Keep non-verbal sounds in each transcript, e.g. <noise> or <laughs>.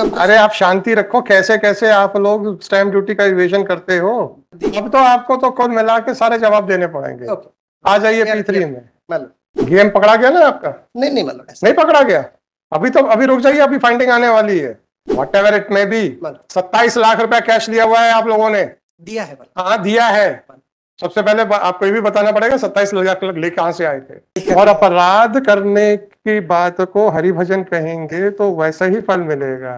अरे आप शांति रखो कैसे कैसे आप लोग स्टैम्प ड्यूटी का इवेशन करते हो अब तो आपको तो खुद मिला के सारे जवाब देने पड़ेंगे आ जाइए पी थ्री में गेम पकड़ा गया ना आपका नहीं नहीं मतलब नहीं पकड़ा गया अभी तो अभी रुक जाइए अभी फाइंडिंग आने वाली है what ever it may be सत्ताईस लाख रुपया कैश लिया हुआ है आप लोगों ने दिया है हाँ दिया है सबसे पहले आपको ये भी बताना पड़ेगा सत्ताईस लाख ले कहाँ से आए थे और अपराध करने की बात को हरिभजन कहेंगे तो वैसा ही फल मिलेगा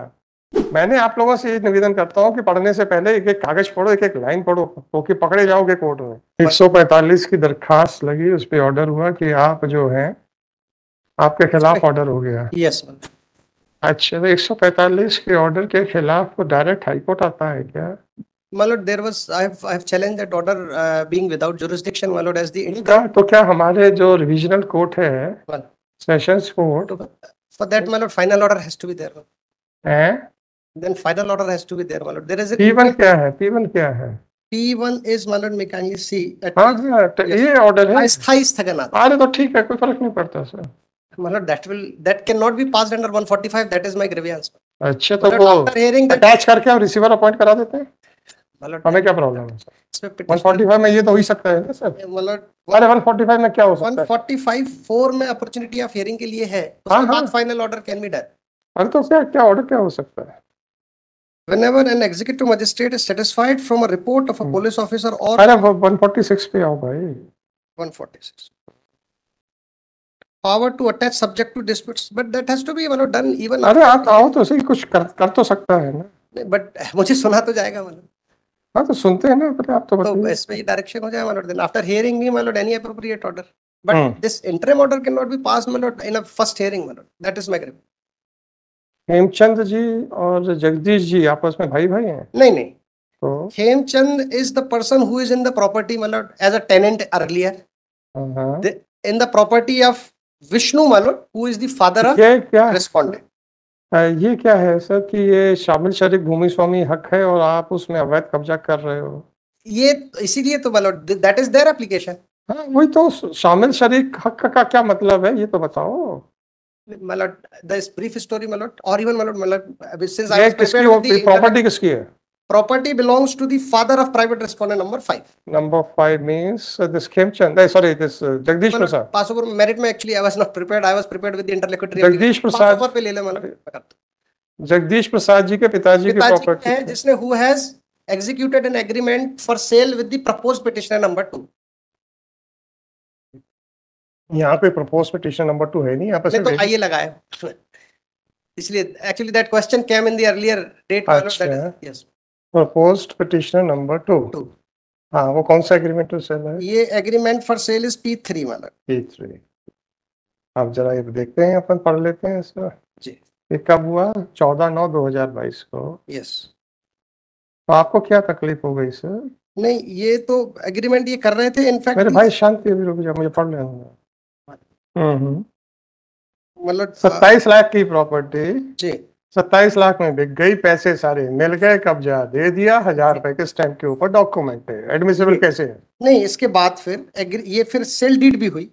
मैंने आप लोगों से ये निवेदन करता हूँ कि पढ़ने से पहले एक एक कागज पढ़ो एक एक लाइन पढ़ो क्योंकि तो पकड़े जाओगे कोर्ट में 145 की दरखास्त लगी उस पर ऑर्डर हुआ कि आप जो है आपके खिलाफ ऑर्डर हो गया यस अच्छा तो 145 के ऑर्डर के खिलाफ डायरेक्ट हाईकोर्ट आता है क्या my lord there was i have i have challenged that order uh, being without jurisdiction my lord as the इनका तो क्या हमारे जो रिवीजनल कोर्ट है sessions court for that my lord final order has to be there हैं then final order has to be there my lord there is a p1 क्या है p1 क्या है p1 is my lord mechanically c हां sir ये order है अस्थाई स्थगनात् अरे तो ठीक है कोई फर्क नहीं पड़ता sir my lord that will that cannot be passed under 145 that is my grievance अच्छा तो वो अटैच करके हम रिसीवर अपॉइंट करा देते हैं हमें क्या प्रॉब्लम है सर 145 में ये तो हो ही सकता है ना सर अरे 145 में क्या हो सकता है 145 फोर में अपॉर्चुनिटी ऑफ हियरिंग के लिए है तो हाँ, उसके बाद final order can be done अरे तो क्या क्या ऑर्डर क्या हो सकता है whenever an executive magistrate is satisfied from a report of a hmm. police officer or अरे 146 पे आओ भाई 146 power to attach subject to disputes but that has to be done even अरे आप आओ तो सही कुछ कर, कर तो सकता है ना बट मुझे सुना तो जाएगा मतलब हाँ तो सुनते हैं ना पहले आप तो, तो बताइए तो इसमें डायरेक्शन हो जाएगा मालूम lord then after hearing me मालूम any appropriate order but this interim order cannot नॉट बी पास मालूम इन अ फर्स्ट हियरिंग मालूम that is my gripe Hemchand ji और जगदीश जी आपस में भाई भाई हैं नहीं नहीं तो Hemchand is the person who is in the property मालूम as a tenant earlier in the property of Vishnu मालूम who is the father of respondent ये क्या है सर कि ये शामिल शरीक भूमि स्वामी हक है और आप उसमें अवैध कब्जा कर रहे हो ये इसीलिए तो बलोट दैट इज देयर एप्लीकेशन हाँ वही तो शामिल शरीक हक का क्या मतलब है ये तो बताओ मलट द ब्रीफ स्टोरी मलट और इवन मलट मलट सिंस आई प्रॉपर्टी किसकी है property belongs to the father of private respondent number 5 number 5 means uh, this Khemchand uh, sorry this uh, Jagdish no, Prasad Passover merit me actually I was not prepared I was prepared with the interlocutory Jagdish Prasad Passover pe le le mala Jagdish Prasad ji ke pitaji ki property hai jisne who has executed an agreement for sale with the proposed petitioner number 2 यहाँ पे propose petition number two है नहीं यहाँ पे तो आइए लगाए इसलिए actually that question came in the earlier date yes proposed petitioner number two हाँ वो कौन सा एग्रीमेंट टू सेल है ये agreement for sale is P three वाला पी थ्री आप जरा ये देखते हैं अपन पढ़ लेते हैं इसमें जी ये कब हुआ चौदह नौ दो हजार बाईस को यस तो आपको क्या तकलीफ हो गई सर नहीं ये तो एग्रीमेंट ये कर रहे थे इनफैक्ट मेरे भाई शांति अभी रुक जाओ मुझे पढ़ लेना हाँ। हम्म, हम्म मतलब सत्ताईस लाख की प्रॉपर्टी जी सत्ताईस लाख में बिक गई पैसे सारे मिल गए कब्जा दे दिया हजार रुपए के स्टैंप के ऊपर डॉक्यूमेंट है एडमिसिबल कैसे है नहीं इसके बाद फिर ये फिर सेल डीड भी हुई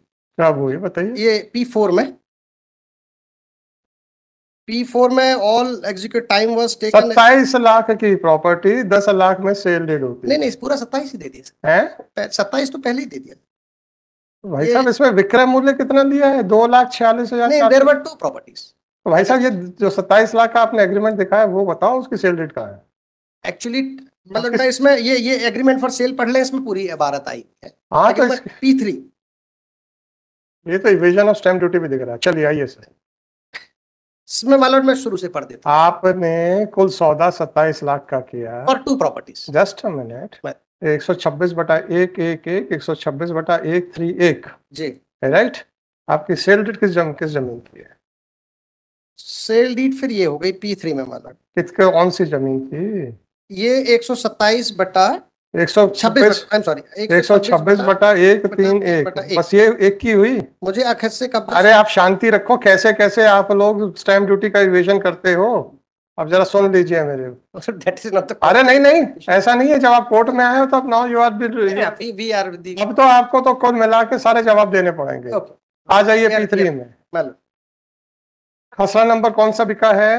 कब हुई बताइए ये पी फोर में पी फोर में all execute time was taken सत्ताईस लाख की प्रॉपर्टी दस लाख में सेल डीड होती नहीं नहीं पूरा सत्ताईस ही दे दिया है सत्ताईस तो पहले ही दे दिया भाई साहब इसमें विक्रय मूल्य कितना लिया है दो लाख छियालीस हजार देर वर टू प्रॉपर्टीज तो भाई साहब ये जो सत्ताईस लाख का आपने एग्रीमेंट दिखा है वो बताओ उसकी सेल डेट कहाँ है एक्चुअली मतलब इसमें ये ये एग्रीमेंट फॉर सेल पढ़ लें इसमें पूरी इबारत आई है हाँ पी तो थ्री ये तो इवेजन ऑफ स्टैम्प ड्यूटी भी दिख रहा है चलिए आइए सर इसमें मालूम मैं शुरू से पढ़ देता आपने कुल सौदा सत्ताईस लाख का किया और two properties just a minute एक सौ छब्बीस बटा एक एक एक एक सौ छब्बीस बटा एक थ्री एक जी राइट आपकी सेल डेट किस जमीन किस जमीन की है सेल डीड फिर ये हो गई पी थ्री में माना कितने कौन सी जमीन थी ये एक सौ सत्ताईस बटा एक सौ छब्बीस एक सौ छब्बीस बटा एक तीन एक बस ये एक की हुई मुझे अखिल से कब अरे आप शांति रखो कैसे कैसे आप लोग स्टैम्प ड्यूटी का इवेशन करते हो आप जरा सुन लीजिए मेरे <laughs> अरे नहीं नहीं ऐसा नहीं है जब आप कोर्ट में आए हो तो अब नाउ यू आर बी अब तो आपको तो कुल मिला के सारे जवाब देने पड़ेंगे आ जाइए पी थ्री में खसरा नंबर कौन सा बिका है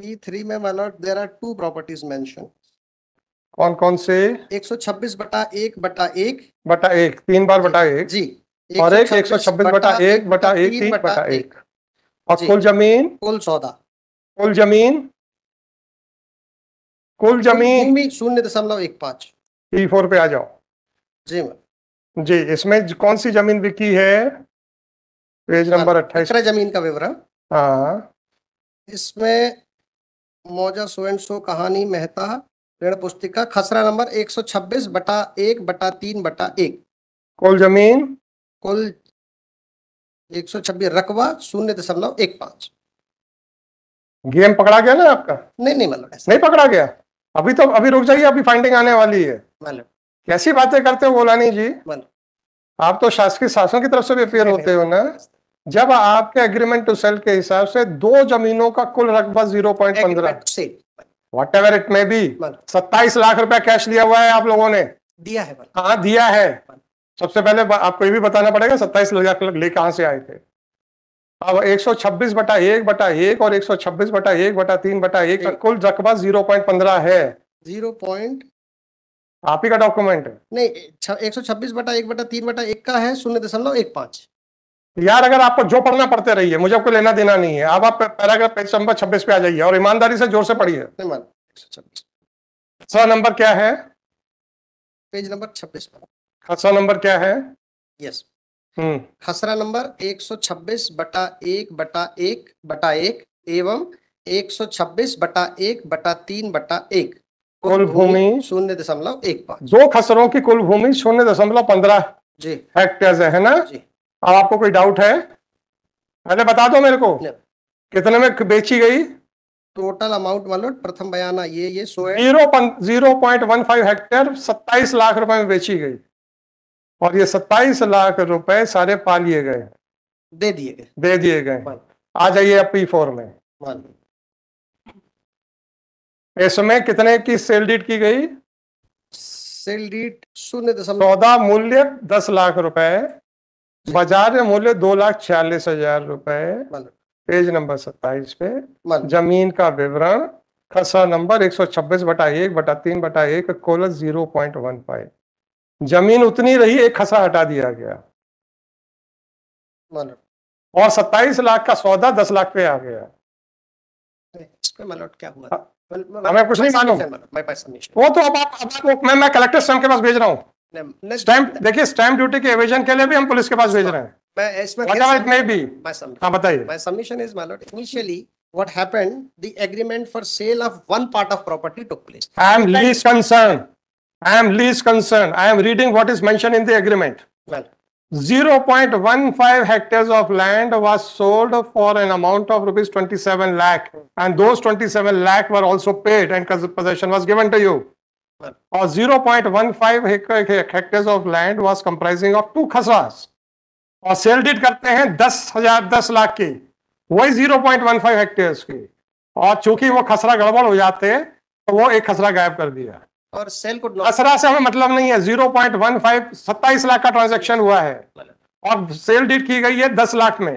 पी थ्री में my lord are two properties mention कौन कौन से 126 बटा एक बटा एक बटा एक तीन बार बटा एक जी और एक 126 बटा एक बटा एक तीन बटा एक और कुल जमीन कुल सौदा कुल जमीन कुल जमीन शून्य दशमलव एक पाँच टी फोर पे आ जाओ जी मैम जी इसमें कौन सी जमीन बिकी है पेज नंबर अट्ठाईस जमीन का विवरण हाँ इसमें मौजा सो एंड सो कहानी मेहता ऋण पुस्तिका खसरा नंबर 126 बटा एक बटा तीन बटा एक कुल जमीन कुल 126 रकबा शून्य दशमलव एक पांच गेम पकड़ा गया ना आपका नहीं नहीं मतलब नहीं पकड़ा गया अभी तो अभी रुक जाइए अभी फाइंडिंग आने वाली है मतलब कैसी बातें करते हो बोलानी जी मतलब आप तो शासकीय शासन की तरफ से भी अपेयर होते हो ना जब आपके एग्रीमेंट टू सेल के हिसाब से दो जमीनों का कुल रकबा जीरो पॉइंट पंद्रह वट एवर इट में भी सत्ताईस लाख रुपया कैश लिया हुआ है आप लोगों ने दिया है हाँ दिया है सबसे पहले आपको ये भी बताना पड़ेगा सत्ताईस लाख ले कहा से आए थे अब एक सौ छब्बीस बटा एक बटा एक और एक सौ छब्बीस बटा एक बटा तीन बटा एक, कुल रकबा जीरो पॉइंट पंद्रह है जीरो पॉइंट आप ही का डॉक्यूमेंट है नहीं एक सौ छब्बीस बटा एक बटा तीन बटा एक का है शून्य दशमलव एक पांच यार अगर आपको जो पढ़ना पड़ते रहिए मुझे आपको लेना देना नहीं है अब आप पैराग्राफ पेज नंबर छब्बीस पे आ जाइए और ईमानदारी से जोर से पढ़िए सौ नंबर क्या है पेज नंबर छब्बीस खसरा नंबर क्या है यस हम्म। खसरा नंबर एक सौ छब्बीस बटा एक बटा एक बटा एक एवं एक सौ छब्बीस बटा एक बटा तीन बटा एक कुल भूमि शून्य दशमलव एक पाँच दो खसरों की कुल भूमि शून्य दशमलव पंद्रह जी हेक्टेयर है, ना जी अब आपको कोई डाउट है पहले बता दो मेरे को कितने में बेची गई टोटल अमाउंट मान लो प्रथम बयाना ये ये सो zero zero point one five hectare सत्ताईस लाख रुपए में बेची गई और ये सत्ताईस लाख रुपए सारे पा लिए गए दे दिए गए दे दिए गए आ जाइए पी फोर में इसमें कितने की सेल डीट की गई सेल डीट शून्य दशमलव सौदा मूल्य दस लाख रुपए बाजार मूल्य दो लाख छियालीस हजार रुपए पेज नंबर सत्ताईस पे जमीन का विवरण खसा नंबर एक सौ छब्बीस बटा एक बटा तीन बटा एक कोलस जीरो पॉइंट वन फाइव जमीन उतनी रही एक खसा हटा दिया गया और सत्ताईस लाख का सौदा दस लाख पे आ गया इस पे क्या हुआ हाँ। हमें कुछ नहीं मालूम वो तो अब आप, अब आप मैं मैं कलेक्टर स्वयं के पास भेज रहा हूँ स्टैम्प देखिए स्टैम्प ड्यूटी के एवेजन के लिए भी हम पुलिस के पास भेज रहे हैं मैं इसमें इट मे बी हाँ बताइए my submission is my lord initially what happened the agreement for sale of one part of property took place i am least concerned i am least concerned i am reading what is mentioned in the agreement well 0.15 hectares of land was sold for an amount of rupees 27 lakh and those 27 lakh were also paid and possession was given to you or 0.15 hectares of land was comprising of two khasas और sale deed करते हैं दस हजार दस लाख की वही 0.15 hectares की और चूंकि वो खसरा गड़बड़ हो जाते तो वो एक खसरा गायब कर दिया और सेल को असरा से हमें मतलब नहीं है जीरो पॉइंट वन फाइव सत्ताईस लाख का ट्रांजेक्शन हुआ है और सेल डीट की गई है दस लाख में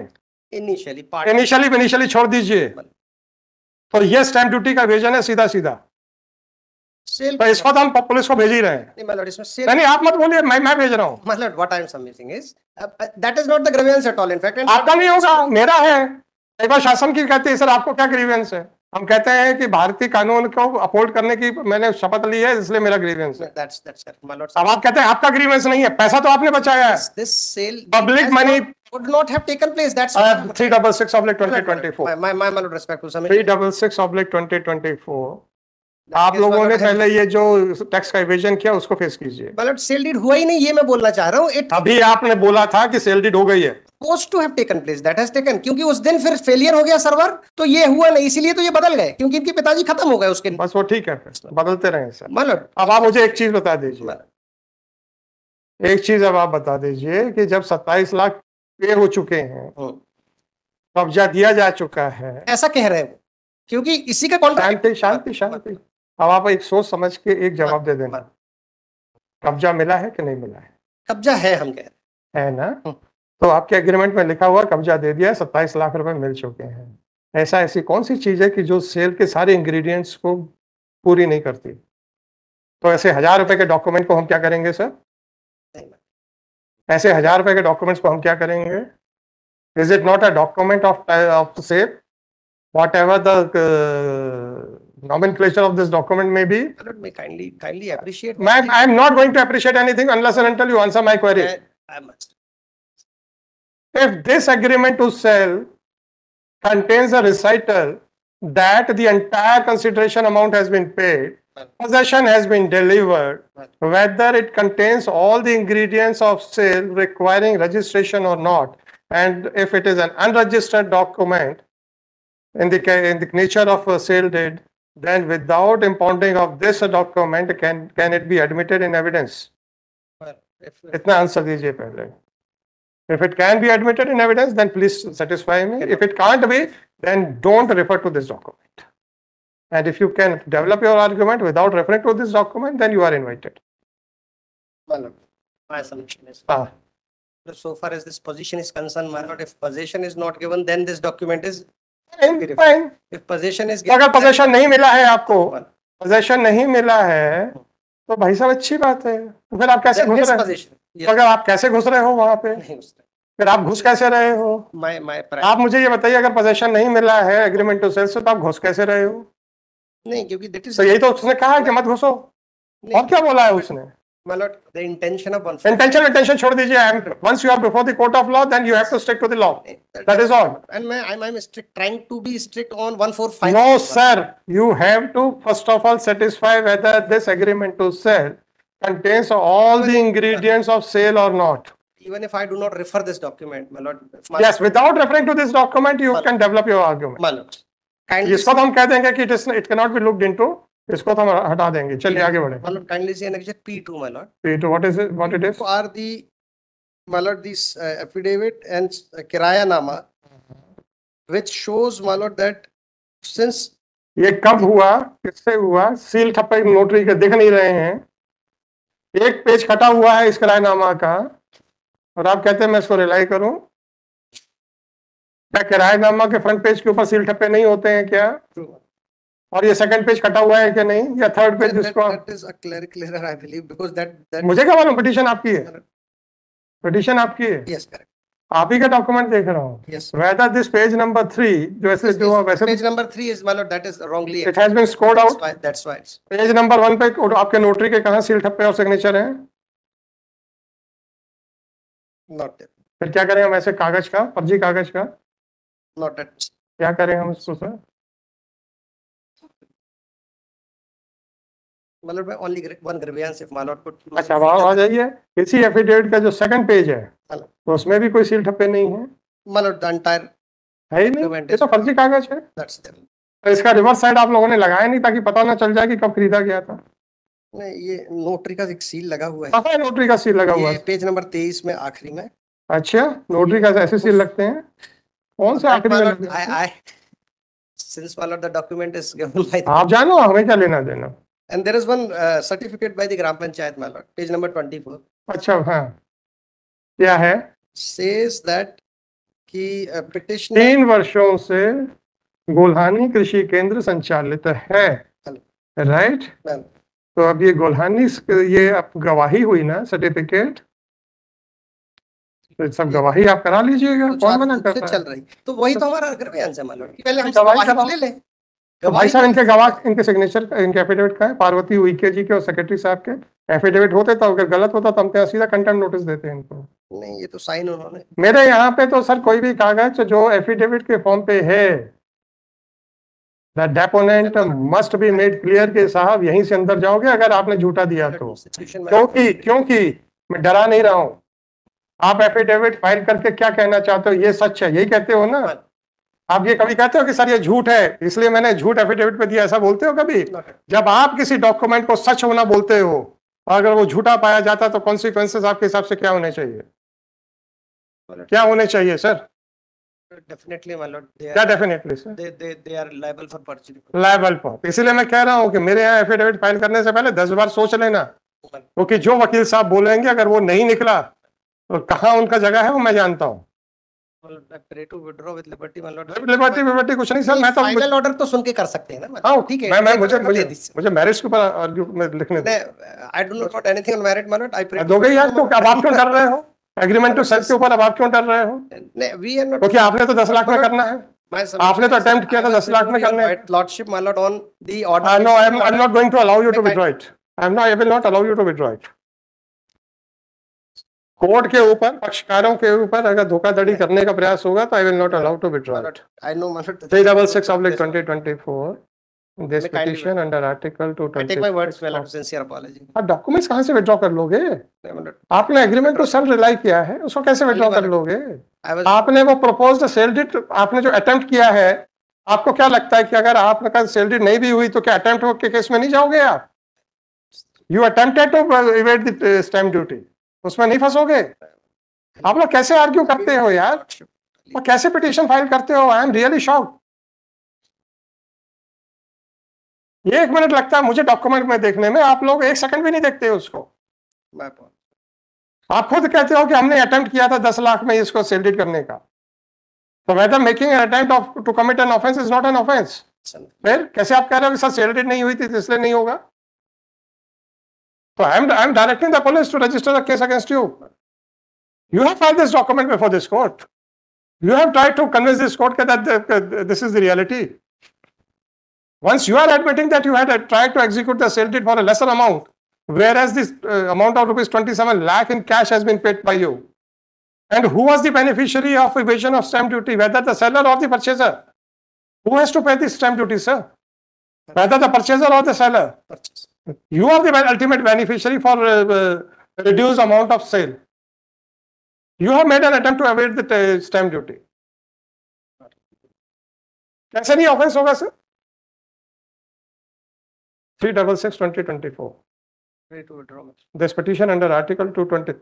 इनिशियली इनिशियली इनिशियली छोड़ दीजिए तो ये स्टैंप ड्यूटी का वेजन है सीधा सीधा तो इसको तो हम पुलिस को भेज ही रहे हैं नहीं नहीं आप मत बोलिए मैं मैं भेज रहा हूँ मतलब what I am submitting is that is not the grievance at all in fact आपका नहीं होगा मेरा है एक बार शासन की कहती है सर आपको क्या ग्रीवेंस है हम कहते हैं कि भारतीय कानून को अपोल्ड करने की मैंने शपथ ली है इसलिए मेरा ग्रीवेंस है that's, that's अब आप कहते हैं आपका ग्रीवेंस नहीं है पैसा तो आपने बचाया है this sale would not have taken place that's uh, 366 2024 my my, my, respectful 366 2024 आप लोगों ने पहले ये जो टैक्स का इवेजन किया उसको फेस कीजिए सेल डीड हुआ ही नहीं ये मैं बोलना चाह रहा हूँ अभी आपने बोला था कि सेल डीड हो गई है suppose to have taken place that has taken क्योंकि उस दिन फिर फेलियर हो गया सर्वर तो ये हुआ नहीं इसीलिए तो ये बदल गए क्योंकि इनके पिताजी खत्म हो गए उसके बस वो ठीक है बदलते रहे सर मतलब अब आप मुझे एक चीज बता दीजिए एक चीज अब आप बता दीजिए कि जब 27 लाख पे हो चुके हैं हम्म। कब्जा दिया जा चुका है ऐसा कह रहे हैं वो क्योंकि इसी का शांति शांति शांति अब आप एक सोच समझ के एक जवाब दे देना कब्जा मिला है कि नहीं मिला है कब्जा है हम कह रहे हैं है ना हम्म। तो आपके एग्रीमेंट में लिखा हुआ कब्जा दे दिया सत्ताईस लाख रुपए मिल चुके हैं ऐसा ऐसी कौन सी चीज़ है कि जो सेल के सारे इंग्रेडिएंट्स को पूरी नहीं करती तो ऐसे हजार रुपए के डॉक्यूमेंट को हम क्या करेंगे सर ऐसे हजार रुपए के डॉक्यूमेंट्स को हम क्या करेंगे is it not a document of of sale whatever the nomenclature of this document may be may kindly kindly appreciate ma'am i am not going to appreciate anything unless and until you answer my query I, I must If this agreement to sell contains a recital that the entire consideration amount has been paid, possession has been delivered, whether it contains all the ingredients of sale requiring registration or not, and if it is an unregistered document in the, in the nature of a sale deed, then without impounding of this document, can, can it be admitted in evidence? इतना answer दीजिए पहले if it can be admitted in evidence, then please satisfy me. If it can't be, then don't refer to this document. And if you can develop your argument without referring to this document, then you are invited. Well, my assumption is. Ah. So far as this position is concerned, my lord, if possession is not given, then this document is fine. If possession is given, if possession नहीं मिला possession तो भाई साहब अच्छी बात है फिर आप कैसे घुस रहे हो तो अगर आप कैसे घुस रहे हो वहां पे फिर आप घुस कैसे रहे हो आप मुझे ये बताइए अगर पोजेशन नहीं मिला है एग्रीमेंट टू सेल्स तो आप घुस कैसे रहे हो नहीं क्योंकि तो यही तो उसने कहा है कि मत घुसो और क्या बोला है उसने uttering to you can develop your argument इस वक्त हम कह देंगे इसको तो हम हटा देंगे चलिए आगे बढ़े मतलब kindly see next P two my lord P two what is it what it is are the my lord this uh, affidavit and uh, kiraya nama which shows my lord ये कब हुआ किससे हुआ सील ठप्पे नोटरी के दिख नहीं रहे हैं एक पेज कटा हुआ है इस किरायनामा का और आप कहते हैं मैं इसको रिलाई करूं क्या किरायनामा के फ्रंट पेज के ऊपर सील ठप्पे नहीं होते हैं क्या True. और ये सेकंड पेज कटा हुआ है कि नहीं या थर्ड पेज जिसको मुझे क्या मालूम पिटीशन आपकी है पिटीशन आपकी है yes, आप ही का डॉक्यूमेंट देख रहा हूँ whether this page number three जो ऐसे जो वैसे पेज नंबर थ्री इज मतलब that is wrongly it has been scored out that's why page number one पे आपके नोटरी के कहाँ सील ठप्पे और सिग्नेचर हैं फिर क्या करें हम ऐसे कागज का फर्जी कागज का नॉट क्या करें हम इसको सर मतलब ओनली वन इफ पुट अच्छा आ जाइए इसी एफिडेविट का जो सेकंड पेज है तो उसमें भी कोई सील ठप्पे नहीं है मतलब द एंटायर है ही नहीं ये तो फर्जी कागज है दैट्स तो इसका रिवर्स साइड आप लोगों ने लगाया नहीं ताकि पता ना चल जाए कि कब खरीदा गया था नहीं ये नोटरी का एक सील लगा हुआ है नोटरी का सील लगा हुआ है पेज नंबर में आखिरी में अच्छा नोटरी का ऐसे सील लगते हैं कौन आखिरी में <laughs> आप जानो हमें क्या लेना देना And there is one uh, certificate by the Gram Panchayat, my lord, page number 24. acha ha kya hai says that कि practitioner तीन वर्षों से गोल्हानी कृषि केंद्र संचालित है राइट right? तो अब ये गोलहानी ये अब गवाही हुई ना सर्टिफिकेट तो सब गवाही आप करा लीजिएगा कौन बना कर चल रही तो वही तो हमारा पहले हम गवाही ले लें तो भाई साहब इनके तो- गवाह इनके सिग्नेचर इनके एफिडेविट का है पार्वती उइके जी के और सेक्रेटरी साहब के एफिडेविट होते तो अगर गलत होता तो हम क्या सीधा कंटेम्प नोटिस देते हैं इनको नहीं ये तो साइन उन्होंने मेरे यहाँ पे तो सर कोई भी कागज जो एफिडेविट के फॉर्म पे है deponent must be made clear के साहब यहीं से अंदर जाओगे अगर आपने झूठा दिया तो क्योंकि क्योंकि मैं डरा नहीं रहा हूँ आप एफिडेविट फाइल करके क्या कहना चाहते हो ये सच है यही कहते हो ना आप ये कभी कहते हो कि सर ये झूठ है इसलिए मैंने झूठ एफिडेविट पे दिया ऐसा बोलते हो कभी जब आप किसी डॉक्यूमेंट को सच होना बोलते हो और अगर वो झूठा पाया जाता तो कॉन्सिक्वेंसेस आपके हिसाब से क्या होने चाहिए क्या होने चाहिए सर डेफिनेटली मैं कह रहा हूँ कि मेरे यहाँ एफिडेविट फाइल करने से पहले दस बार सोच लेना क्योंकि जो वकील साहब बोलेंगे अगर वो नहीं निकला तो कहाँ उनका जगह है वो मैं जानता हूँ आपने तो 10 लाख में करना है आपने तो अटेम्प्ट किया था दस लाख में तो करने lordship my lord on the order I am not going to allow you to withdraw it I am not I will not allow you to withdraw it court के ऊपर पक्षकारों के ऊपर अगर धोखाधड़ी करने का प्रयास होगा तो I will not allow to withdraw it I know twenty twenty four this petition under article 220 I take my words well after sincere apology आप डॉक्यूमेंट्स कहां से विड्रॉ कर लोगे आपने एग्रीमेंट को सेल्फ रिलाई किया है उसको कैसे विड्रॉ कर लोगे आपने वो प्रपोज्ड सेल डिट आपने जो अटेम्प्ट किया है आपको क्या लगता है कि अगर आपका सेल डिट नहीं भी हुई तो क्या अटेम्प्ट के केस में नहीं जाओगे आप you attempted to evade the stamp duty उसमें नहीं फंसोगे आप लोग कैसे आर्ग्यू करते हो यार और कैसे पिटिशन फाइल करते हो आई एम रियली शॉक ये एक मिनट लगता है मुझे डॉक्यूमेंट में देखने में आप लोग एक सेकंड भी नहीं देखते उसको आप खुद कहते हो कि हमने अटेम्प्ट किया था दस लाख में इसको सेलिट करने का तो whether making an attempt of to commit an offence is not an offence फिर कैसे आप कह रहे हो कि सर सेल नहीं हुई थी तो इसलिए नहीं होगा So I'm, I'm directing the police to register the case against you. You have filed this document before this court. You have tried to convince this court that this is the reality. Once you are admitting that you had tried to execute the sale deed for a lesser amount, whereas this uh, amount of rupees 27 lakh in cash has been paid by you. And who was the beneficiary of evasion of stamp duty, whether the seller or the purchaser? Who has to pay this stamp duty, sir? Whether the purchaser or the seller? you are the ultimate beneficiary for uh, uh, reduced amount of sale. You have made an attempt to evade the uh, stamp duty. Has any offense over, sir? 366-2024. This petition under Article 220.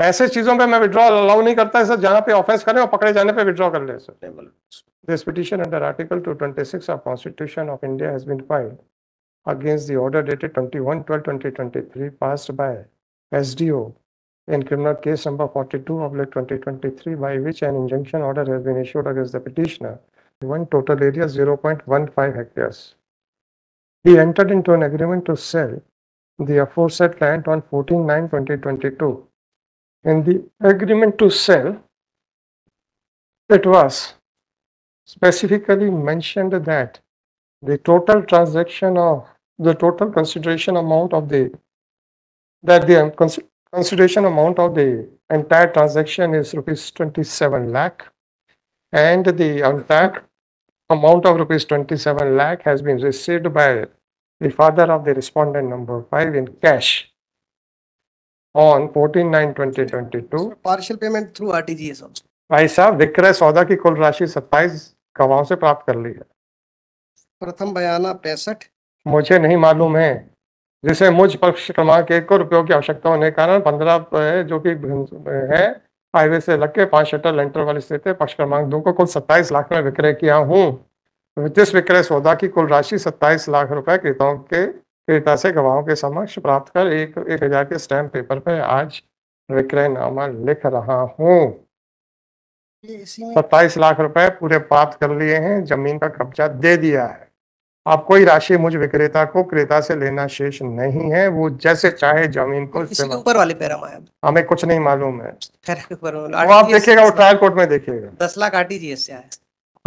ऐसे चीजों पे मैं sir. जहाँ पे offence करें और पकड़े जाने पे withdraw कर ले, sir. This petition under Article 226 of Constitution of India has been filed against the order dated 21 12 2023 passed by SDO in criminal case number 42 of 2023 by which an injunction order has been issued against the petitioner one total area 0.15 hectares. He entered into an agreement to sell the aforesaid land on 14 2022 In the agreement to sell, it was specifically mentioned that the total transaction of the total consideration amount of the that the consideration amount of the entire transaction is rupees 27 lakh and the entire amount of rupees 27 lakh has been received by the father of the respondent number 5 in cash on 14 9 2022 partial payment through rtgs also भाई साहब विक्रय सौदा की कुल राशि 27 गवाहों से प्राप्त कर ली है प्रथम मुझे नहीं मालूम है जिसे मुझ पक्ष क्रमांक एक को रुपयों की आवश्यकता होने के कारण पंद्रह जो कि है हाईवे से लग के पांच शटर लेंटर वाले स्थित है पक्ष क्रमांक दो को कुल सत्ताईस लाख में विक्रय किया हूँ जिस विक्रय सौदा की कुल राशि सत्ताईस लाख रुपए क्रेताओं के क्रेता से गवाहों के समक्ष प्राप्त कर एक एक हजार के स्टैम्प पेपर पर आज विक्रय नामा लिख रहा हूँ सत्ताईस लाख रुपए पूरे प्राप्त कर लिए हैं जमीन का कब्जा दे दिया है अब कोई राशि मुझ विक्रेता को क्रेता से लेना शेष नहीं है वो जैसे चाहे जमीन को ऊपर वाले पैरा हमें कुछ नहीं मालूम है वो आप देखेगा वो ट्रायल कोर्ट में देखिएगा दस लाख आरटीजीएस से आया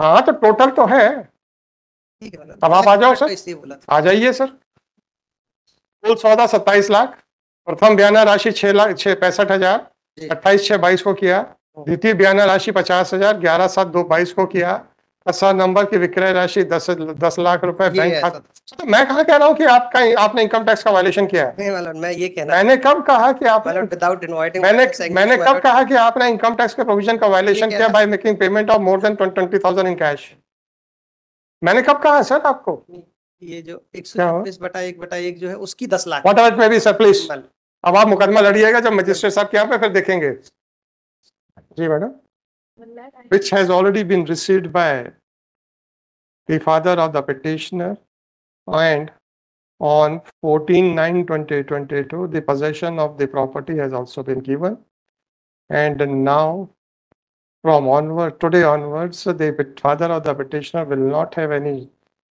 हाँ तो टोटल तो है अब मतलब आप आ जाओ तो सर आ जाइए सर कुल सौदा सत्ताईस लाख प्रथम बयाना राशि छह लाख छह पैंसठ हजार अट्ठाईस छह बाईस को किया द्वितीय बयाना राशि पचास हजार ग्यारह सात दो बाईस को किया सर नंबर की विक्रय राशि दस दस लाख रुपए बैंक खाता तो मैं कहा कह रहा हूँ कि आपका आपने इनकम टैक्स का वायलेशन किया है नहीं मैं ये कहना मैंने कब कहा कि आप विदाउट इनवाइटिंग मैंने मैंने कब कहा कि आपने इनकम टैक्स के प्रोविजन का वायलेशन किया by making payment of more than twenty thousand in cash मैंने कब कहा सर आपको ये जो एक सौ बटा एक बटा एक जो है उसकी दस lakh whatever may be sir please अब आप मुकदमा लड़िएगा जब मजिस्ट्रेट साहब के यहाँ पे फिर देखेंगे जी madam which has already been received by the father of the petitioner and on 14 9 2022 the possession of the property has also been given and now from onward today onwards the father of the petitioner will not have any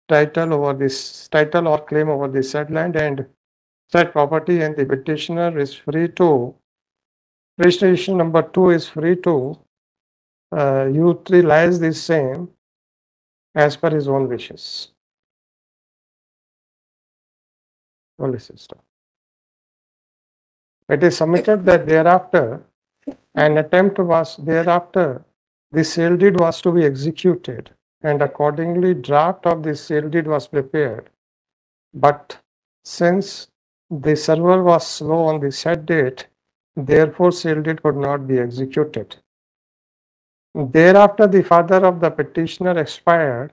title over this title or claim over this said land and said property and the petitioner is free to registration number 2 is free to uh, utilize the same as per his own wishes. Only system. It is submitted that thereafter an attempt was thereafter the sale deed was to be executed and accordingly draft of the sale deed was prepared. But since the server was slow on the set date, therefore sale deed could not be executed. Mm-hmm. Thereafter, the father of the petitioner expired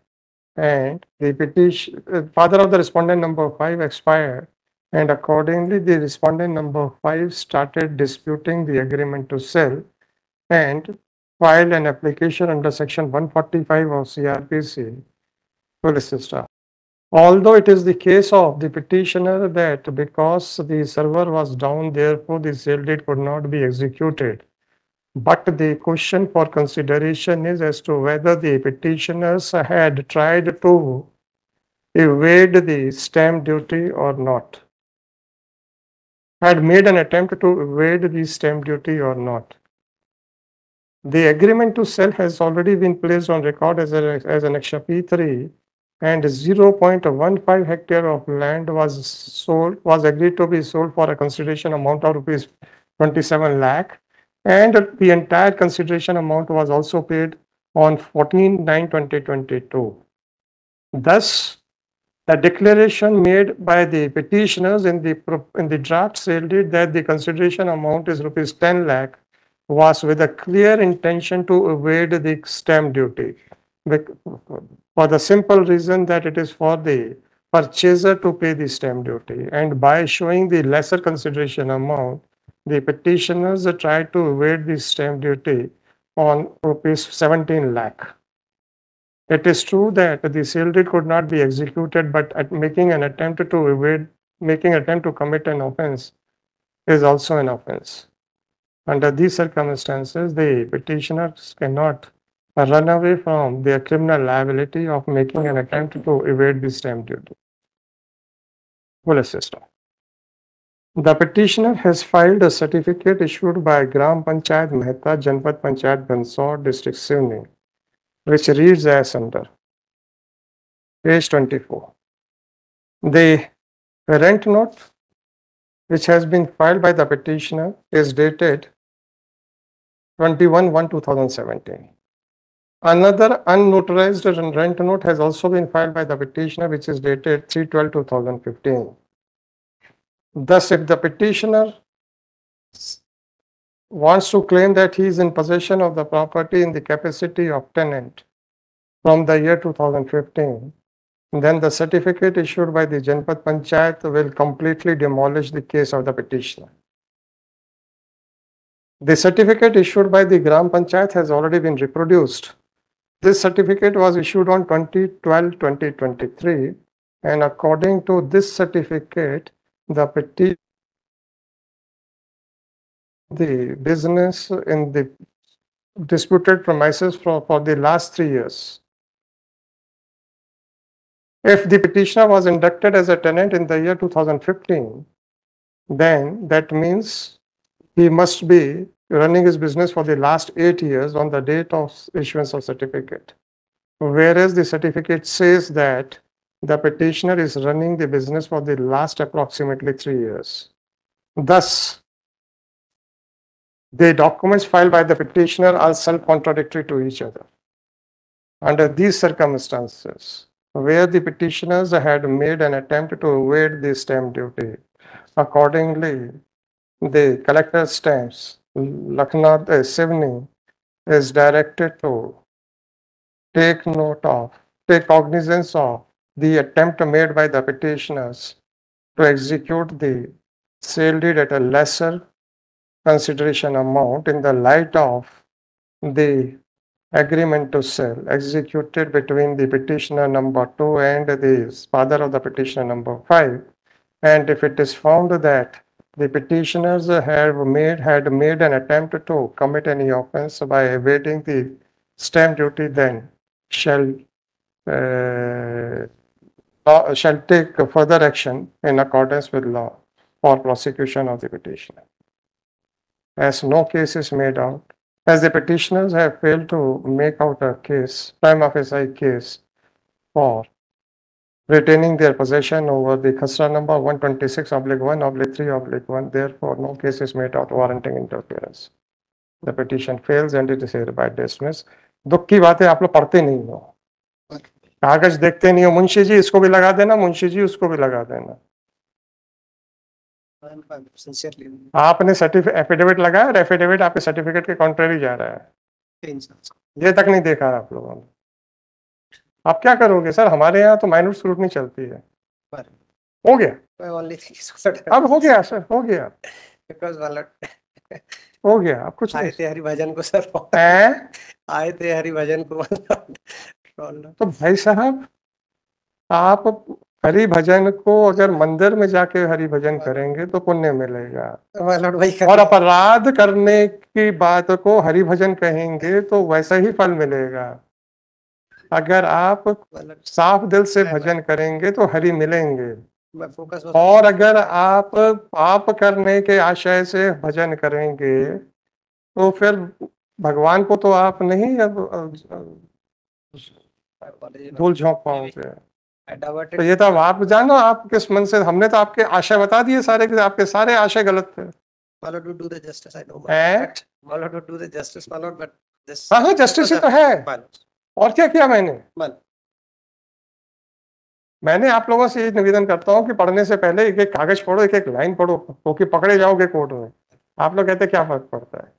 and the petition, uh, father of the respondent number 5 expired and accordingly the respondent number 5 started disputing the agreement to sell and filed an application under section 145 of CRPC police system. Although it is the case of the petitioner that because the server was down, therefore the sale date could not be executed. But the question for consideration is as to whether the petitioners had tried to evade the stamp duty or not, had made an attempt to evade the stamp duty or not. The agreement to sell has already been placed on record as, a, as an XP3 and 0.15 hectare of land was sold was agreed to be sold for a consideration amount of rupees 27 lakh and the entire consideration amount was also paid on 14 9 2022. Thus, the declaration made by the petitioners in the, in the draft sale deed that the consideration amount is rupees 10 lakh was with a clear intention to evade the stamp duty for the simple reason that it is for the purchaser to pay the stamp duty and by showing the lesser consideration amount the petitioners tried to evade the stamp duty on rupees 17 lakh. It is true that the CLD could not be executed, but at making an attempt to evade, making attempt to commit an offense is also an offense. Under these circumstances, the petitioners cannot run away from their criminal liability of making an attempt to evade the stamp duty. Full assistance. The petitioner has filed a certificate issued by Gram Panchayat Mehta, Janpat Panchayat Bansor, District Sivni, which reads as under page 24. The rent note, which has been filed by the petitioner, is dated 21 1 2017. Another unnotarized rent note has also been filed by the petitioner, which is dated 3 12 2015. Thus, if the petitioner wants to claim that he is in possession of the property in the capacity of tenant from the year 2015, then the certificate issued by the Janpat Panchayat will completely demolish the case of the petitioner. The certificate issued by the Gram Panchayat has already been reproduced. This certificate was issued on 2012-2023 and according to this certificate, the petition the business in the disputed premises for, for the last three years. If the petitioner was inducted as a tenant in the year 2015, then that means he must be running his business for the last eight years on the date of issuance of certificate. Whereas the certificate says that the petitioner is running the business for the last approximately three years. Thus, the documents filed by the petitioner are self contradictory to each other. Under these circumstances, where the petitioners had made an attempt to evade the stamp duty, accordingly, the collector stamps Lucknow uh, Sivni is directed to take note of, take cognizance of the attempt made by the petitioners to execute the sale deed at a lesser consideration amount in the light of the agreement to sell executed between the petitioner number 2 and the father of the petitioner number 5 and if it is found that the petitioners have made had made an attempt to commit any offense by evading the stamp duty then shall uh, uh, shall take further action in accordance with law for prosecution of the petitioner. As no case is made out, as the petitioners have failed to make out a case, prima facie case, for retaining their possession over the Khasra number 126 oblique 1 oblique 3 oblique 1, therefore no case is made out warranting interference. The petition fails and it is hereby dismissed. दुख बात है आप लोग पढ़ते नहीं हो कागज देखते नहीं हो मुंशी जी इसको भी लगा देना मुंशी जी उसको भी लगा देना आपने एफिडेविट लगाया और एफिडेविट आपके सर्टिफिकेट के कॉन्ट्रेरी जा रहा है ये तक नहीं देखा आप लोगों ने आप क्या करोगे सर हमारे यहाँ तो माइनर नहीं चलती है हो गया अब हो गया सर हो गया हो गया आप कुछ आए थे हरिभजन को सर आए थे हरिभजन को तो भाई साहब आप हरि भजन को अगर मंदिर में जाके हरि भजन हाँ। करेंगे तो पुण्य मिलेगा और अपराध करने की बात को हरि भजन कहेंगे तो वैसा ही फल मिलेगा अगर आप साफ दिल से भजन करेंगे तो हरि मिलेंगे और अगर आप पाप करने के आशय से भजन करेंगे तो फिर भगवान को तो आप नहीं अब धूल झोंक पाओगे तो ये तो अब आप जानो आप किस मन से हमने तो आपके आशय बता दिए सारे कि आपके सारे आशय गलत थे जस्टिस हाँ, हाँ, तो है और क्या किया मैंने मैंने आप लोगों से ये निवेदन करता हूँ कि पढ़ने से पहले एक एक कागज पढ़ो एक एक लाइन पढ़ो क्योंकि पकड़े जाओगे कोर्ट में आप लोग कहते क्या फर्क पड़ता है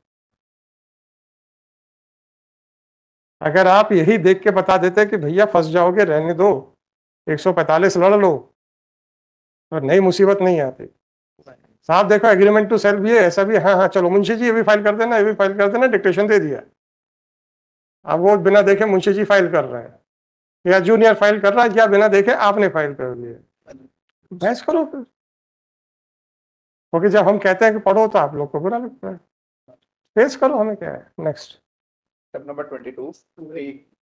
अगर आप यही देख के बता देते कि भैया फंस जाओगे रहने दो 145 लड़ लो और नई मुसीबत नहीं आती साहब देखो एग्रीमेंट टू सेल भी है ऐसा भी हाँ हाँ चलो मुंशी जी ये भी फाइल कर देना ये भी फाइल कर देना डिक्टेशन दे दिया अब वो बिना देखे मुंशी जी फाइल कर रहे हैं या जूनियर फाइल कर रहा है या बिना देखे आपने फाइल कर लिया बहस करो फिर क्योंकि जब हम कहते हैं कि पढ़ो तो आप लोग को बुरा लगता है फेस करो हमें क्या है नेक्स्ट step number 22, the